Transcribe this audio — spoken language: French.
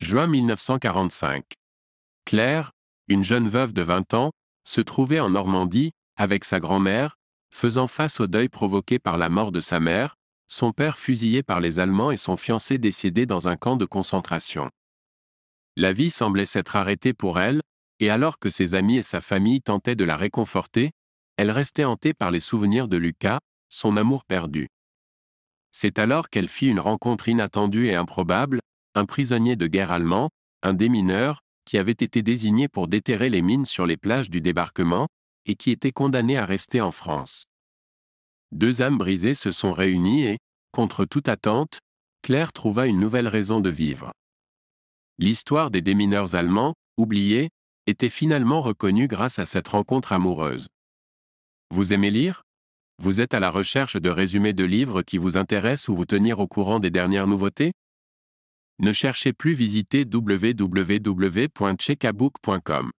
juin 1945. Claire, une jeune veuve de 20 ans, se trouvait en Normandie, avec sa grand-mère, faisant face au deuil provoqué par la mort de sa mère, son père fusillé par les Allemands et son fiancé décédé dans un camp de concentration. La vie semblait s'être arrêtée pour elle, et alors que ses amis et sa famille tentaient de la réconforter, elle restait hantée par les souvenirs de Lucas, son amour perdu. C'est alors qu'elle fit une rencontre inattendue et improbable, un prisonnier de guerre allemand, un démineur, qui avait été désigné pour déterrer les mines sur les plages du débarquement, et qui était condamné à rester en France. Deux âmes brisées se sont réunies et, contre toute attente, Claire trouva une nouvelle raison de vivre. L'histoire des démineurs allemands, oubliée, était finalement reconnue grâce à cette rencontre amoureuse. Vous aimez lire Vous êtes à la recherche de résumés de livres qui vous intéressent ou vous tenir au courant des dernières nouveautés ne cherchez plus visiter www.checkabook.com.